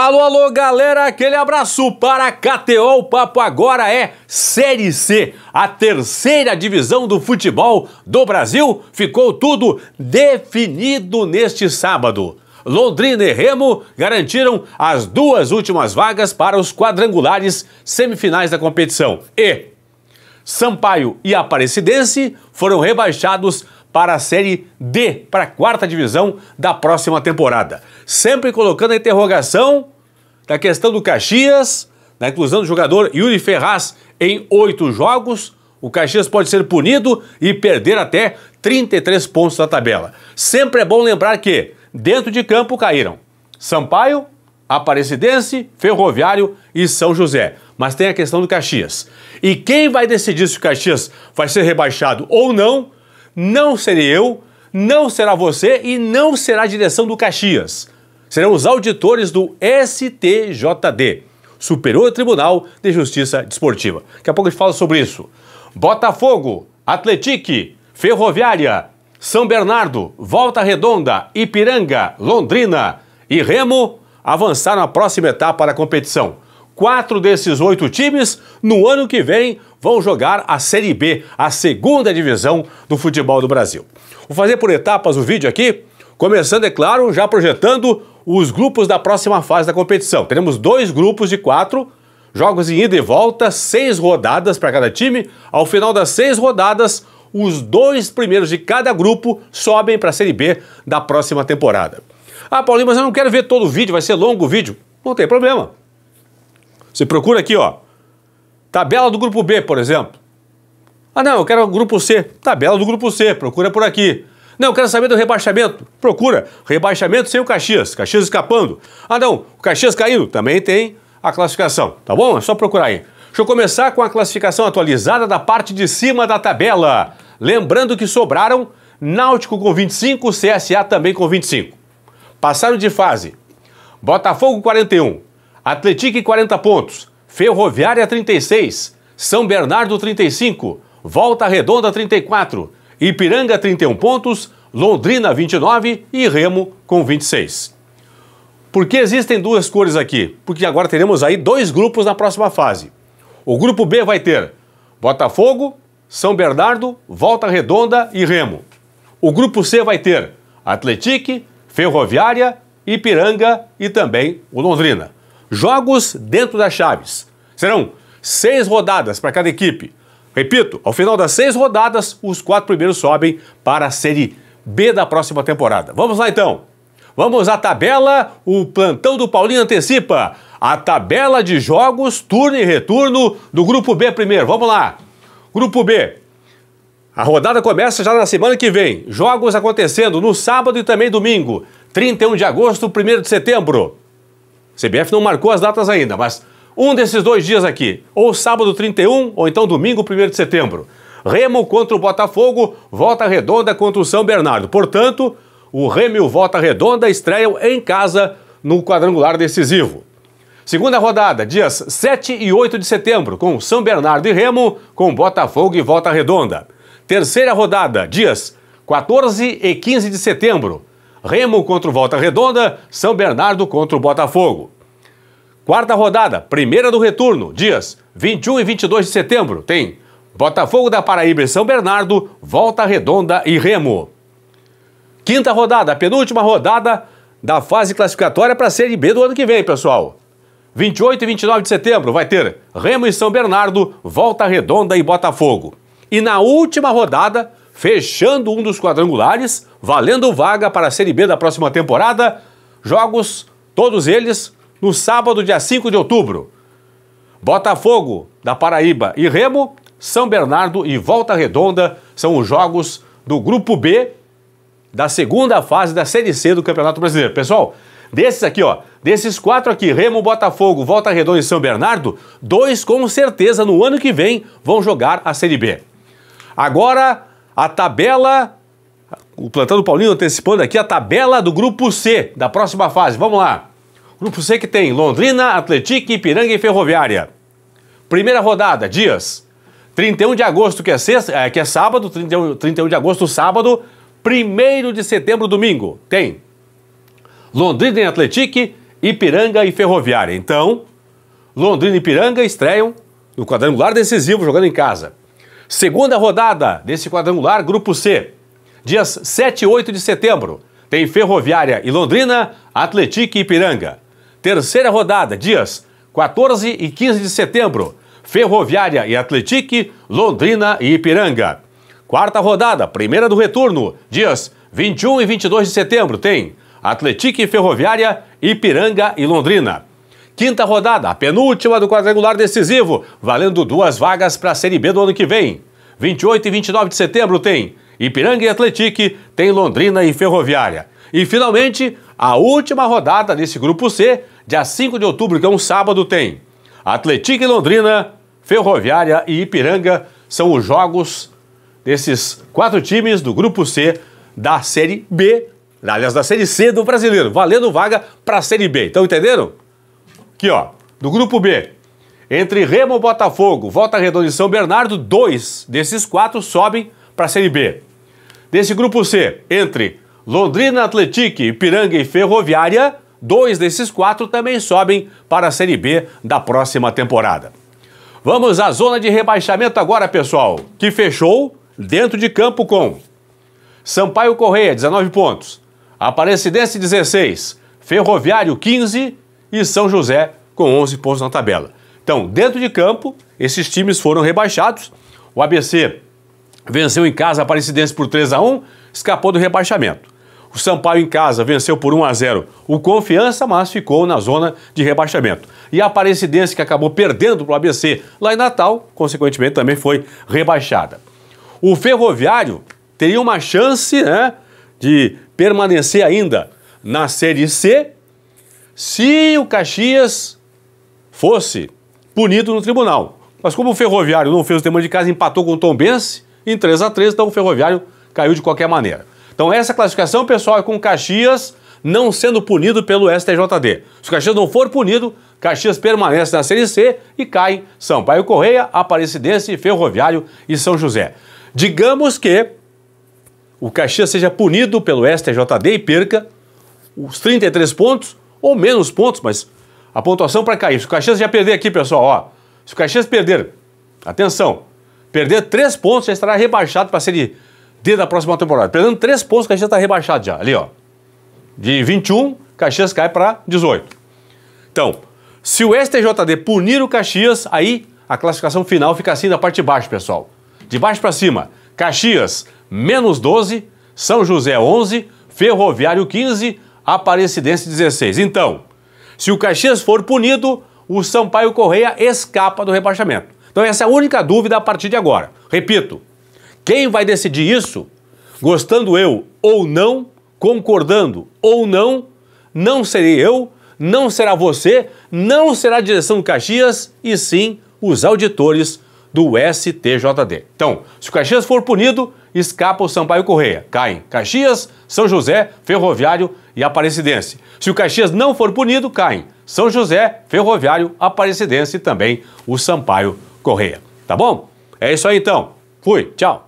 Alô, alô, galera, aquele abraço para a KTO. O papo agora é Série C, a terceira divisão do futebol do Brasil. Ficou tudo definido neste sábado. Londrina e Remo garantiram as duas últimas vagas para os quadrangulares semifinais da competição. E Sampaio e Aparecidense foram rebaixados para a Série D, para a quarta divisão da próxima temporada. Sempre colocando a interrogação da questão do Caxias, da inclusão do jogador Yuri Ferraz em oito jogos. O Caxias pode ser punido e perder até 33 pontos da tabela. Sempre é bom lembrar que, dentro de campo, caíram Sampaio, Aparecidense, Ferroviário e São José. Mas tem a questão do Caxias. E quem vai decidir se o Caxias vai ser rebaixado ou não não serei eu, não será você e não será a direção do Caxias. Serão os auditores do STJD, Superior Tribunal de Justiça Desportiva. Daqui a pouco a gente fala sobre isso. Botafogo, Atletique, Ferroviária, São Bernardo, Volta Redonda, Ipiranga, Londrina e Remo avançaram na próxima etapa da competição. Quatro desses oito times, no ano que vem, vão jogar a Série B, a segunda divisão do futebol do Brasil. Vou fazer por etapas o vídeo aqui, começando, é claro, já projetando os grupos da próxima fase da competição. Teremos dois grupos de quatro, jogos em ida e volta, seis rodadas para cada time. Ao final das seis rodadas, os dois primeiros de cada grupo sobem para a Série B da próxima temporada. Ah, Paulinho, mas eu não quero ver todo o vídeo, vai ser longo o vídeo. Não tem problema. Você procura aqui, ó. Tabela do grupo B, por exemplo. Ah, não, eu quero o grupo C. Tabela do grupo C, procura por aqui. Não, eu quero saber do rebaixamento. Procura. Rebaixamento sem o Caxias. Caxias escapando. Ah, não, o Caxias caindo. Também tem a classificação, tá bom? É só procurar aí. Deixa eu começar com a classificação atualizada da parte de cima da tabela. Lembrando que sobraram Náutico com 25, CSA também com 25. Passaram de fase. Botafogo 41, Atletique 40 pontos, Ferroviária 36, São Bernardo 35, Volta Redonda 34, Ipiranga 31 pontos, Londrina 29 e Remo com 26. Por que existem duas cores aqui? Porque agora teremos aí dois grupos na próxima fase. O grupo B vai ter Botafogo, São Bernardo, Volta Redonda e Remo. O grupo C vai ter Atletique, Ferroviária, Ipiranga e também o Londrina jogos dentro das chaves. Serão seis rodadas para cada equipe. Repito, ao final das seis rodadas, os quatro primeiros sobem para a Série B da próxima temporada. Vamos lá então. Vamos à tabela. O plantão do Paulinho antecipa a tabela de jogos, turno e retorno do Grupo B primeiro. Vamos lá. Grupo B. A rodada começa já na semana que vem. Jogos acontecendo no sábado e também domingo. 31 de agosto, 1 de setembro. CBF não marcou as datas ainda, mas um desses dois dias aqui, ou sábado 31 ou então domingo 1 de setembro. Remo contra o Botafogo, volta redonda contra o São Bernardo. Portanto, o Remo e o Volta Redonda estreiam em casa no quadrangular decisivo. Segunda rodada, dias 7 e 8 de setembro, com São Bernardo e Remo, com Botafogo e Volta Redonda. Terceira rodada, dias 14 e 15 de setembro, Remo contra o Volta Redonda, São Bernardo contra o Botafogo. Quarta rodada, primeira do retorno, dias 21 e 22 de setembro, tem Botafogo da Paraíba e São Bernardo, Volta Redonda e Remo. Quinta rodada, penúltima rodada da fase classificatória para a Série B do ano que vem, pessoal. 28 e 29 de setembro vai ter Remo e São Bernardo, Volta Redonda e Botafogo. E na última rodada, fechando um dos quadrangulares, valendo vaga para a Série B da próxima temporada. Jogos, todos eles, no sábado, dia 5 de outubro. Botafogo, da Paraíba e Remo, São Bernardo e Volta Redonda são os jogos do Grupo B da segunda fase da Série C do Campeonato Brasileiro. Pessoal, desses aqui, ó, desses quatro aqui, Remo, Botafogo, Volta Redonda e São Bernardo, dois com certeza no ano que vem vão jogar a Série B. Agora, a tabela. O do Paulinho antecipando aqui a tabela do grupo C da próxima fase. Vamos lá. Grupo C que tem Londrina, Atlético, Ipiranga e Ferroviária. Primeira rodada, dias. 31 de agosto, que é, sexta, eh, que é sábado, 31, 31 de agosto, sábado, 1 de setembro, domingo. Tem Londrina e Atlético, Ipiranga e Ferroviária. Então, Londrina e Ipiranga estreiam no quadrangular decisivo jogando em casa. Segunda rodada desse quadrangular Grupo C. Dias 7 e 8 de setembro, tem Ferroviária e Londrina, Atlético e Ipiranga. Terceira rodada, dias 14 e 15 de setembro, Ferroviária e Atlético, Londrina e Ipiranga. Quarta rodada, primeira do retorno, dias 21 e 22 de setembro, tem Atlético e Ferroviária, Ipiranga e Londrina. Quinta rodada, a penúltima do quadrangular decisivo, valendo duas vagas para a Série B do ano que vem. 28 e 29 de setembro tem Ipiranga e Atletique, tem Londrina e Ferroviária. E finalmente, a última rodada desse grupo C, dia 5 de outubro, que é um sábado, tem Atletique e Londrina, Ferroviária e Ipiranga são os jogos desses quatro times do grupo C da Série B, aliás, da Série C do brasileiro, valendo vaga para a Série B. Então, entenderam? Aqui, ó, do grupo B. Entre Remo, Botafogo, Volta Redonda e São Bernardo, dois desses quatro sobem para a Série B. Desse grupo C, entre Londrina, Atletique, Ipiranga e Ferroviária, dois desses quatro também sobem para a Série B da próxima temporada. Vamos à zona de rebaixamento agora, pessoal, que fechou dentro de campo com Sampaio Correia, 19 pontos, Aparecidense, 16, Ferroviário, 15 e São José com 11 pontos na tabela. Então, dentro de campo, esses times foram rebaixados. O ABC venceu em casa a Aparecidense por 3 a 1, escapou do rebaixamento. O Sampaio em casa venceu por 1 a 0 o Confiança, mas ficou na zona de rebaixamento. E a Aparecidense, que acabou perdendo para o ABC lá em Natal, consequentemente também foi rebaixada. O Ferroviário teria uma chance né, de permanecer ainda na Série C se o Caxias fosse punido no tribunal. Mas como o Ferroviário não fez o tema de casa, empatou com o Tombense em 3 a 3 então o Ferroviário caiu de qualquer maneira. Então essa classificação, pessoal, é com o Caxias não sendo punido pelo STJD. Se o Caxias não for punido, Caxias permanece na Série C e cai Sampaio Correia, Aparecidense, Ferroviário e São José. Digamos que o Caxias seja punido pelo STJD e perca os 33 pontos, ou menos pontos, mas a pontuação para cair. Se o Caxias já perder aqui, pessoal, ó, se o Caxias perder, atenção, perder três pontos já estará rebaixado para a Série D da próxima temporada. Perdendo três pontos, o Caxias está rebaixado já, ali, ó. De 21, Caxias cai para 18. Então, se o STJD punir o Caxias, aí a classificação final fica assim da parte de baixo, pessoal. De baixo para cima, Caxias, menos 12, São José, 11, Ferroviário, 15, Aparecidense 16. Então, se o Caxias for punido, o Sampaio Correia escapa do rebaixamento. Então essa é a única dúvida a partir de agora. Repito, quem vai decidir isso, gostando eu ou não, concordando ou não, não serei eu, não será você, não será a direção do Caxias, e sim os auditores do STJD. Então, se o Caxias for punido, escapa o Sampaio Correia. Caem Caxias, São José, Ferroviário e Aparecidense. Se o Caxias não for punido, caem São José, Ferroviário, Aparecidense e também o Sampaio Correia. Tá bom? É isso aí então. Fui, tchau.